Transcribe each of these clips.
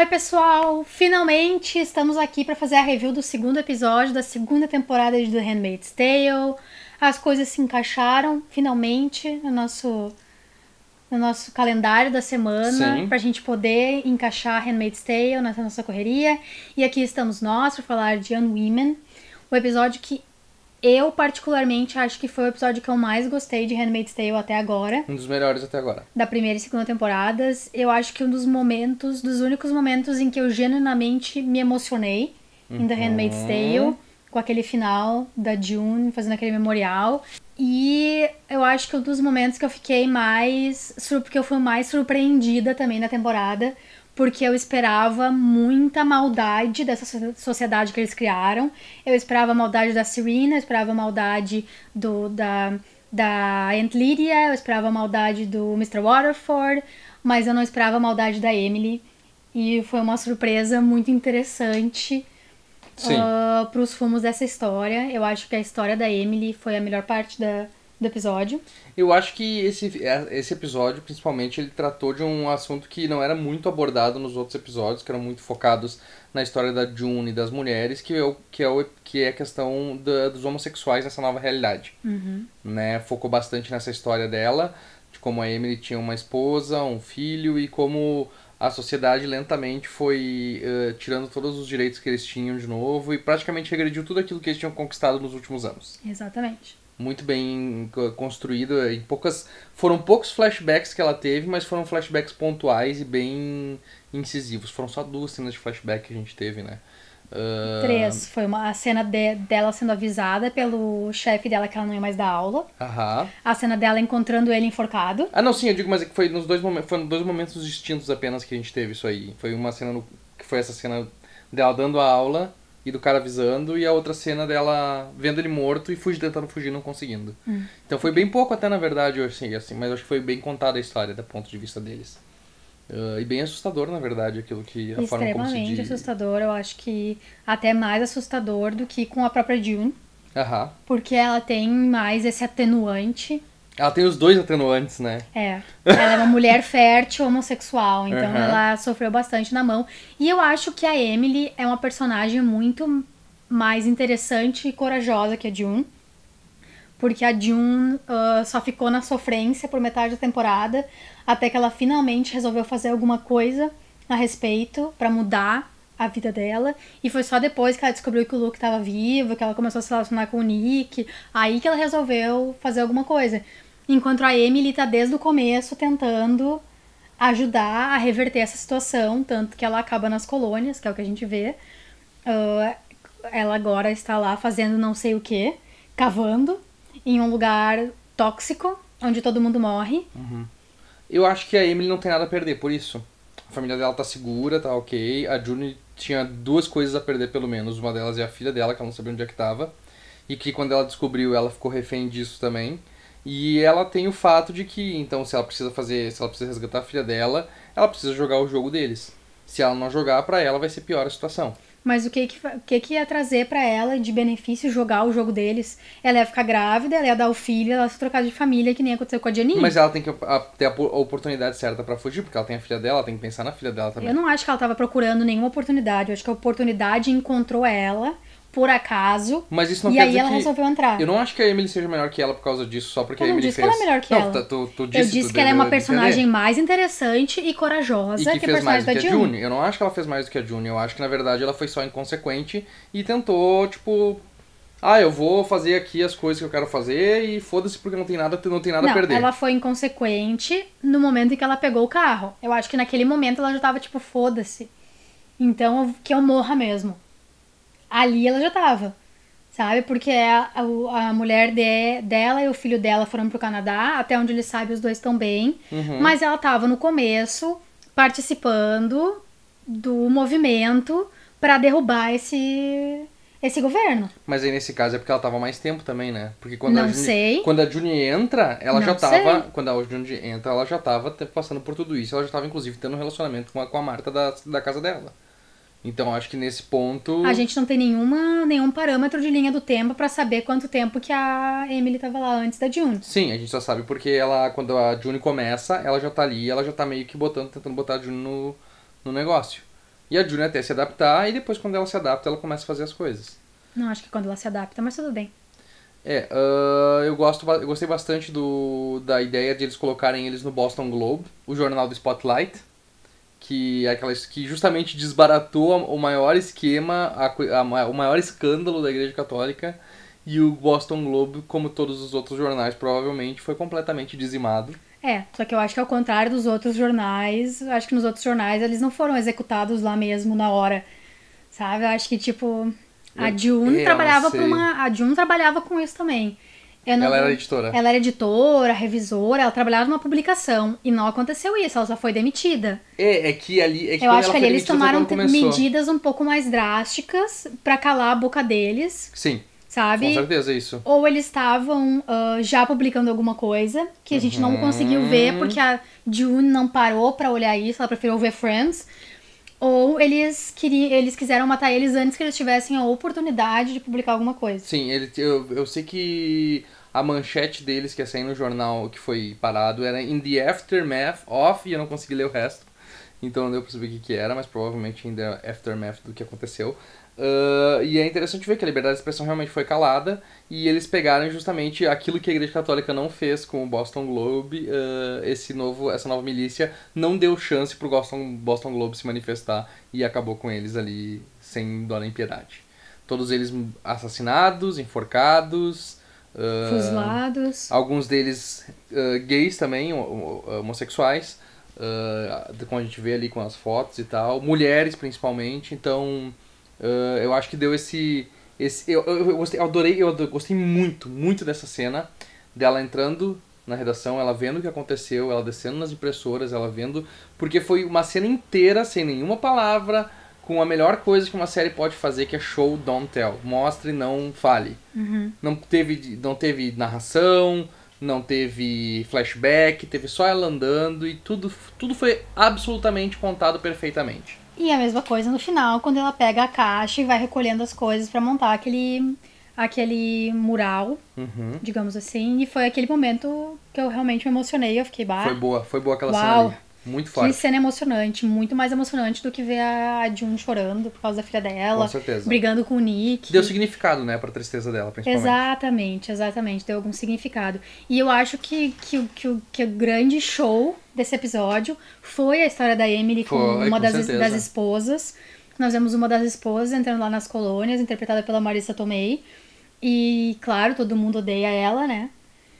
Oi, pessoal! Finalmente estamos aqui para fazer a review do segundo episódio da segunda temporada de The Handmaid's Tale. As coisas se encaixaram finalmente no nosso, no nosso calendário da semana para a gente poder encaixar Handmaid's Tale nessa nossa correria. E aqui estamos nós para falar de Unwomen, o episódio que eu, particularmente, acho que foi o episódio que eu mais gostei de Handmaid's Tale até agora. Um dos melhores até agora. Da primeira e segunda temporadas. Eu acho que um dos momentos, dos únicos momentos em que eu genuinamente me emocionei uhum. em The uhum. Handmaid's Tale. Com aquele final da June fazendo aquele memorial. E eu acho que um dos momentos que eu fiquei mais. porque eu fui mais surpreendida também na temporada porque eu esperava muita maldade dessa sociedade que eles criaram. Eu esperava a maldade da Serena, eu esperava a maldade do, da, da Aunt Lydia, eu esperava a maldade do Mr. Waterford, mas eu não esperava a maldade da Emily. E foi uma surpresa muito interessante uh, ah, para os fumos dessa história. Eu acho que a história da Emily foi a melhor parte da, do episódio. Eu acho que esse, é, esse episódio, principalmente, ele tratou de um assunto que não era muito abordado nos outros episódios, que eram muito focados na história da June e das mulheres, que é, o, que é, o, que é a questão da, dos homossexuais nessa nova realidade. Uhum. Né? Focou bastante nessa história dela, de como a Emily tinha uma esposa, um filho e como a sociedade lentamente foi uh, tirando todos os direitos que eles tinham de novo e praticamente regrediu tudo aquilo que eles tinham conquistado nos últimos anos. Exatamente muito bem construído Em poucas, foram poucos flashbacks que ela teve, mas foram flashbacks pontuais e bem incisivos. Foram só duas cenas de flashback que a gente teve, né? Uh... Três. Foi uma, a cena de, dela sendo avisada pelo chefe dela que ela não ia mais dar aula. Aham. A cena dela encontrando ele enforcado. Ah, não, sim, eu digo, mas é foi nos dois momentos. Foram dois momentos distintos apenas que a gente teve isso aí. Foi uma cena no, que foi essa cena dela dando a aula e do cara avisando, e a outra cena dela vendo ele morto e fugir, tentando fugir, não conseguindo. Hum. Então foi bem pouco até, na verdade, assim, assim, mas acho que foi bem contada a história, do ponto de vista deles. Uh, e bem assustador, na verdade, aquilo que a forma como se diz. Extremamente assustador, eu acho que até mais assustador do que com a própria June. Aham. Porque ela tem mais esse atenuante ela tem os dois atenuantes, né? É. Ela é uma mulher fértil, homossexual, então uhum. ela sofreu bastante na mão. E eu acho que a Emily é uma personagem muito mais interessante e corajosa que a June. Porque a June uh, ah, só ficou na sofrência por metade da temporada, até que ela finalmente resolveu fazer alguma coisa a respeito para mudar a vida dela. E foi só depois que ela descobriu que o Luke estava vivo, que ela começou a se relacionar com o Nick, aí que ela resolveu fazer alguma coisa. Enquanto a Emily tá desde o começo tentando ajudar a reverter essa situação, tanto que ela acaba nas colônias, que é o que a gente vê. Uh, ela agora está lá fazendo não sei o que, cavando em um lugar tóxico, onde todo mundo morre. Uhum. Eu acho que a Emily não tem nada a perder, por isso. A família dela tá segura, tá ok. A June tinha duas coisas a perder pelo menos. Uma delas é a filha dela, que ela não sabia onde é que estava. E que quando ela descobriu, ela ficou refém disso também. E ela tem o fato de que, então, se ela precisa fazer, se ela precisa resgatar a filha dela, ela precisa jogar o jogo deles. Se ela não jogar, para ela vai ser pior a situação. Mas o que que, o que, que ia trazer para ela de benefício jogar o jogo deles? Ela ia ficar grávida, ela ia dar o filho, ela ia se trocar de família, que nem aconteceu com a Janine. Mas ela tem que a, ter a oportunidade certa para fugir, porque ela tem a filha dela, ela tem que pensar na filha dela também. Eu não acho que ela tava procurando nenhuma oportunidade, eu acho que a oportunidade encontrou ela por acaso. Mas isso não e quer aí dizer ela que resolveu entrar. Eu não acho que a Emily seja melhor que ela por causa disso, só porque eu a Emily fez... Eu não disse que ela é melhor que não, ela. Tá, tu, tu disse, eu disse que ela é uma personagem entender. mais interessante e corajosa e que, que, fez a personagem mais do que a June. June. Eu não acho que ela fez mais do que a June. Eu acho que, na verdade, ela foi só inconsequente e tentou, tipo... Ah, eu vou fazer aqui as coisas que eu quero fazer e foda-se porque não tem nada, não tem nada não, a perder. Ela foi inconsequente no momento em que ela pegou o carro. Eu acho que naquele momento ela já tava tipo, foda-se. Então que eu morra mesmo ali ela já tava, sabe? Porque é a, a, a mulher de, dela e o filho dela foram pro Canadá, até onde ele sabe, os dois estão bem. Uhum. Mas ela tava no começo participando do movimento para derrubar esse esse governo. Mas aí nesse caso é porque ela tava mais tempo também, né? Porque quando não a Juni, sei. quando a Juni entra, ela não já tava, sei. quando a Juni entra, ela já tava passando por tudo isso, ela já tava inclusive tendo um relacionamento com a, com a Marta da, da casa dela. Então acho que nesse ponto. A gente não tem nenhuma, nenhum parâmetro de linha do tempo para saber quanto tempo que a Emily tava lá antes da June. Sim, a gente só sabe porque ela, quando a June começa, ela já tá ali, ela já tá meio que botando, tentando botar a June no, no negócio. E a June até se adaptar, e depois quando ela se adapta, ela começa a fazer as coisas. Não, acho que quando ela se adapta, mas tudo bem. É, uh, eu, gosto, eu gostei bastante do, da ideia de eles colocarem eles no Boston Globe, o jornal do Spotlight que é aquelas que justamente desbaratou o maior esquema, a, a, o maior escândalo da Igreja Católica e o Boston Globe, como todos os outros jornais, provavelmente foi completamente dizimado. É, só que eu acho que ao contrário dos outros jornais, acho que nos outros jornais eles não foram executados lá mesmo na hora, sabe? Eu acho que tipo a June é, trabalhava para uma, a June trabalhava com isso também. Não... Ela era editora. Ela era editora, revisora, ela trabalhava numa publicação. E não aconteceu isso, ela só foi demitida. É, é que ali. É que eu acho que ali eles tomaram medidas um pouco mais drásticas para calar a boca deles. Sim. Sabe? Com certeza, é isso. Ou eles estavam uh, já publicando alguma coisa que a gente uhum. não conseguiu ver, uhum. porque a June não parou para olhar isso, ela preferiu ver Friends ou eles queriam, eles quiseram matar eles antes que eles tivessem a oportunidade de publicar alguma coisa. Sim, ele, eu, eu sei que a manchete deles que ia sair no jornal que foi parado era In the Aftermath of, e eu não consegui ler o resto, então não deu pra saber o que, que era, mas provavelmente ainda é aftermath do que aconteceu. Uh, e é interessante ver que a liberdade de expressão realmente foi calada e eles pegaram justamente aquilo que a Igreja Católica não fez com o Boston Globe, uh, esse novo, essa nova milícia não deu chance pro Boston, Boston Globe se manifestar e acabou com eles ali sem dó nem piedade. Todos eles assassinados, enforcados, uh, fuzilados. Alguns deles gays também, homossexuais uh, ah, como a gente vê ali com as fotos e tal, mulheres principalmente, então uh, eu acho que deu esse. esse eu, eu, eu, gostei, eu adorei, eu adorei, gostei muito, muito dessa cena dela entrando na redação, ela vendo o que aconteceu, ela descendo nas impressoras, ela vendo. Porque foi uma cena inteira, sem nenhuma palavra, com a melhor coisa que uma série pode fazer, que é show, don't tell. Mostre, não fale. Uhum. Não, teve, não teve narração, não teve flashback, teve só ela andando e tudo, tudo foi absolutamente contado perfeitamente. E a mesma coisa no final, quando ela pega a caixa e vai recolhendo as coisas para montar aquele aquele mural, uhum. digamos assim, e foi aquele momento que eu realmente me emocionei, eu fiquei bah. Foi boa, foi boa aquela uau. cena. Ali. Muito forte. Que cena emocionante, muito mais emocionante do que ver a Jun chorando por causa da filha dela. Com certeza. Brigando com o Nick. Deu significado, né, pra tristeza dela, principalmente. Exatamente, exatamente. Deu algum significado. E eu acho que, que, que, que o grande show desse episódio foi a história da Emily com uma com das, das esposas. Nós vemos uma das esposas entrando lá nas colônias, interpretada pela Marissa Tomei. E, claro, todo mundo odeia ela, né?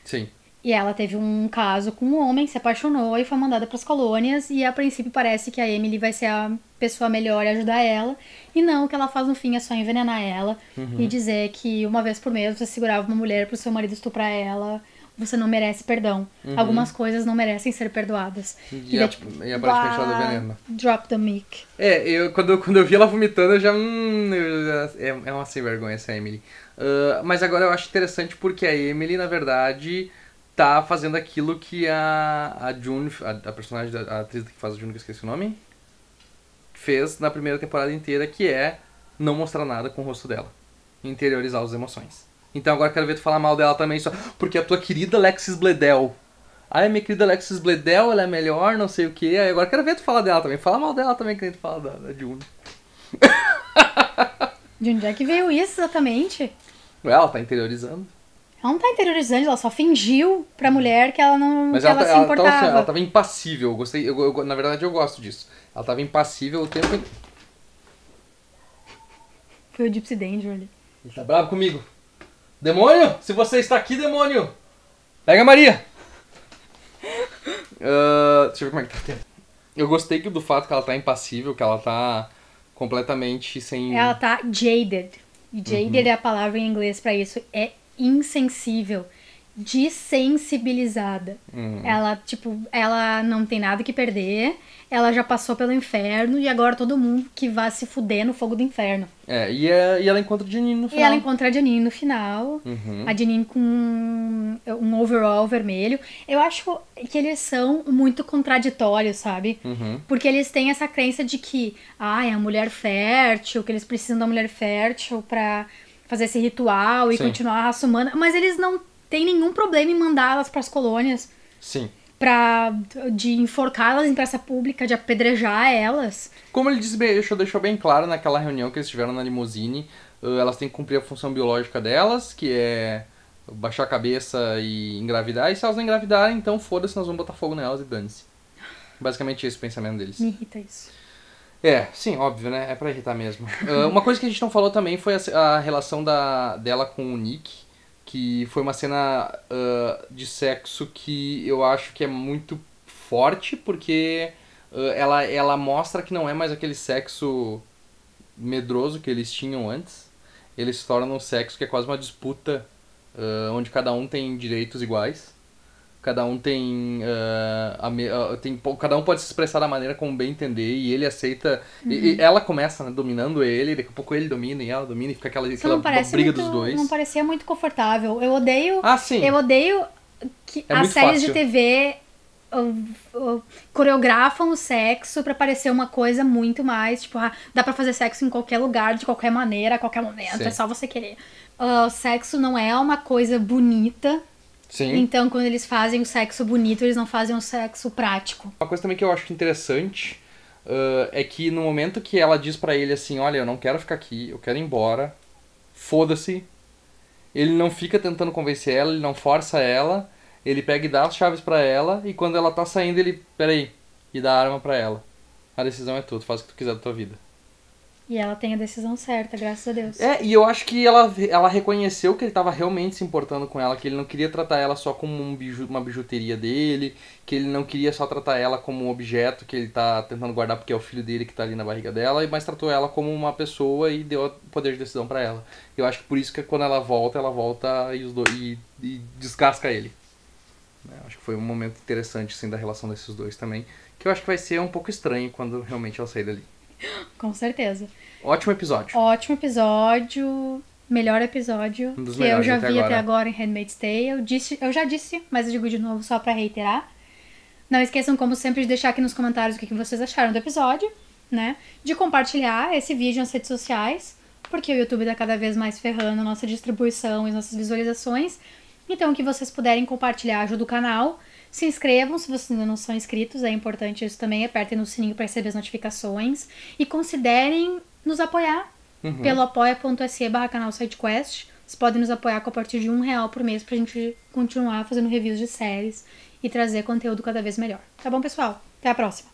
Sim. E ela teve um caso com um homem, se apaixonou e foi mandada para as colônias. E a princípio parece que a Emily vai ser a pessoa melhor e ajudar ela. E não, o que ela faz no fim é só envenenar ela uhum. e dizer que uma vez por mês você segurava uma mulher para o seu marido estuprar ela. Você não merece perdão. Uhum. Algumas coisas não merecem ser perdoadas. E, e, é, tipo, e veneno. Drop the mic. É, eu, quando, quando eu vi ela vomitando, eu já. Hum, eu é, é uma sem vergonha essa Emily. Uh, mas agora eu acho interessante porque a Emily, na verdade tá fazendo aquilo que a, a June, a, a personagem, da, a atriz que faz a June, que eu esqueci o nome, fez na primeira temporada inteira, que é não mostrar nada com o rosto dela. Interiorizar as emoções. Então agora quero ver tu falar mal dela também, só porque a tua querida Alexis Bledel. Ai, minha querida Alexis Bledel, ela é melhor, não sei o que. Agora quero ver tu falar dela também. Fala mal dela também, que nem tu fala da, da June. De onde é que veio isso exatamente? Ela tá interiorizando. Ela não tá interiorizando, ela só fingiu pra mulher que ela não Mas ela, ela, tá, se ela tá, assim, importava. Tava, ela tava impassível, eu gostei, eu, eu, na verdade eu gosto disso. Ela tava impassível o tempo... Foi o Gypsy Danger ali. Ele tá bravo comigo. Demônio, se você está aqui, demônio, pega a Maria. uh, deixa eu ver como é que tá tempo. Eu gostei do fato que ela tá impassível, que ela tá completamente sem... Ela tá jaded. Jaded uhum. é a palavra em inglês para isso. É insensível, desensibilizada. Uhum. Ela, tipo, ela não tem nada que perder, ela já passou pelo inferno e agora todo mundo que vai se fuder no fogo do inferno. É, e, é, e ela encontra a Janine no final. E ela encontra a Janine no final. Uhum. A Janine com um, um overall vermelho. Eu acho que eles são muito contraditórios, sabe? Uhum. Porque eles têm essa crença de que, ah, é a mulher fértil, que eles precisam da mulher fértil pra fazer esse ritual e Sim. continuar a raça humana, mas eles não têm nenhum problema em mandá-las para as colônias. Sim. Pra, de enforcá-las em praça pública, de apedrejar elas. Como ele disse, deixou, deixou bem claro naquela reunião que eles tiveram na limusine, eh, elas têm que cumprir a função biológica delas, que é baixar a cabeça e engravidar. E se elas não engravidarem, então foda-se, nós vamos botar fogo nelas e dane-se. Basicamente esse é o pensamento deles. Me irrita isso. É, sim, óbvio, né? É pra irritar mesmo. Uh, uma coisa que a gente não falou também foi a, a, relação da, dela com o Nick, que foi uma cena uh, de sexo que eu acho que é muito forte, porque uh, ela, ela mostra que não é mais aquele sexo medroso que eles tinham antes. Eles se tornam um sexo que é quase uma disputa, onde cada um tem direitos iguais. Cada um tem, uh, tem Cada um pode se expressar da maneira como bem entender e ele aceita. Uhum. E, e, uhum. ela começa né, dominando ele, daqui a pouco ele domina e ela domina e fica aquela, aquela briga muito, dos dois. Não parecia muito confortável. Eu odeio. Ah, sim. Eu odeio que é as séries fácil. de TV coreografam o sexo para parecer uma coisa muito mais, tipo, ah, dá para fazer sexo em qualquer lugar, de qualquer maneira, a qualquer momento, é Sim. é só você querer. Uh, sexo não é uma coisa bonita, Sim. Então, quando eles fazem o sexo bonito, eles não fazem o sexo prático. Uma coisa também que eu acho interessante uh, é que no momento que ela diz para ele assim: Olha, eu não quero ficar aqui, eu quero ir embora, foda-se. Ele não fica tentando convencer ela, ele não força ela, ele pega e dá as chaves para ela, e quando ela tá saindo, ele, peraí, e dá a arma para ela. A decisão é tua, tu faz o que tu quiser da tua vida. E ela tem a decisão certa, graças a Deus. É, e eu acho que ela, ela reconheceu que ele estava realmente se importando com ela, que ele não queria tratar ela só como um biju, uma bijuteria dele, que ele não queria só tratar ela como um objeto que ele está tentando guardar porque é o filho dele que está ali na barriga dela, mas tratou ela como uma pessoa e deu poder de decisão para ela. Eu acho que por isso que quando ela volta, ela volta e, os dois, e, e descasca ele. É, eu acho que foi um momento interessante assim, da relação desses dois também, que eu acho que vai ser um pouco estranho quando realmente ela sair dali. Com certeza. Ótimo episódio. Ótimo episódio. Melhor episódio um que eu já até vi agora. até agora em Handmaid's Tale. Eu, disse, eu já disse, mas eu digo de novo só para reiterar. Não esqueçam, como sempre, de deixar aqui nos comentários o que vocês acharam do episódio, né? De compartilhar esse vídeo nas redes sociais, porque o YouTube está cada vez mais ferrando a nossa distribuição e nossas visualizações. Então, o que vocês puderem compartilhar ajuda o canal. Se inscrevam se vocês ainda não são inscritos, é importante isso também. Apertem no sininho para receber as notificações. E considerem nos apoiar uhum. pelo apoia.se barra canal SideQuest. Vocês podem nos apoiar com a partir de um real por mês para a gente continuar fazendo reviews de séries e trazer conteúdo cada vez melhor. Tá bom, pessoal? Até a próxima!